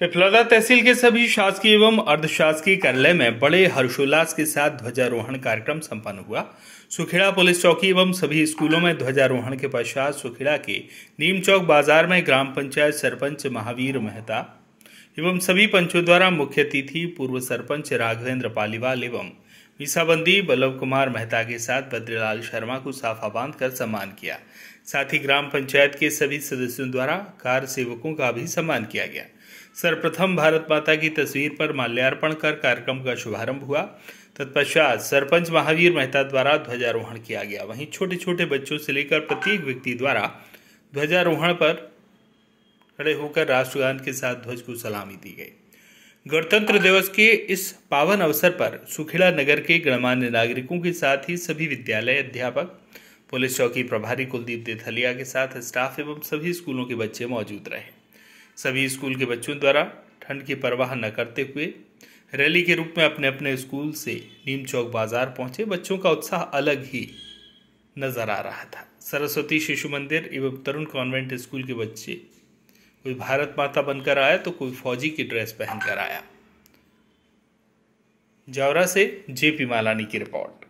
पिपलौदा तहसील के सभी शासकीय एवं अर्धशासकीय कार्यालय में बड़े हर्षोल्लास के साथ ध्वजारोहण कार्यक्रम संपन्न हुआ सुखेड़ा पुलिस चौकी एवं सभी स्कूलों में ध्वजारोहण के पश्चात सुखेड़ा के नीम चौक बाजार में ग्राम पंचायत सरपंच महावीर मेहता एवं सभी पंचों द्वारा मुख्य अतिथि पूर्व सरपंच राघवेंद्र पालीवाल एवं मीसाबंदी बल्लभ कुमार मेहता के साथ बद्रीलाल शर्मा को साफा बांध कर सम्मान किया साथ ही ग्राम पंचायत के सभी सदस्यों द्वारा कार सेवकों का भी सम्मान किया गया सर्वप्रथम भारत माता की तस्वीर पर माल्यार्पण कर कार्यक्रम का शुभारंभ हुआ तत्पश्चात सरपंच महावीर मेहता द्वारा ध्वजारोहण किया गया वहीं छोटे छोटे बच्चों से लेकर प्रत्येक व्यक्ति द्वारा ध्वजारोहण पर खड़े होकर राष्ट्रगान के साथ ध्वज को सलामी दी गई गणतंत्र दिवस के इस पावन अवसर पर सुखिला नगर के गणमान्य नागरिकों के साथ ही सभी विद्यालय अध्यापक पुलिस चौकी प्रभारी कुलदीप देथलिया के साथ स्टाफ एवं सभी स्कूलों के बच्चे मौजूद रहे सभी स्कूल के बच्चों द्वारा ठंड की परवाह न करते हुए रैली के रूप में अपने अपने स्कूल से नीम चौक बाजार पहुंचे बच्चों का उत्साह अलग ही नजर आ रहा था सरस्वती शिशु मंदिर एवं तरुण कॉन्वेंट स्कूल के बच्चे कोई भारत माता बनकर आया तो कोई फौजी की ड्रेस पहनकर आया जावरा से जेपी मालानी की रिपोर्ट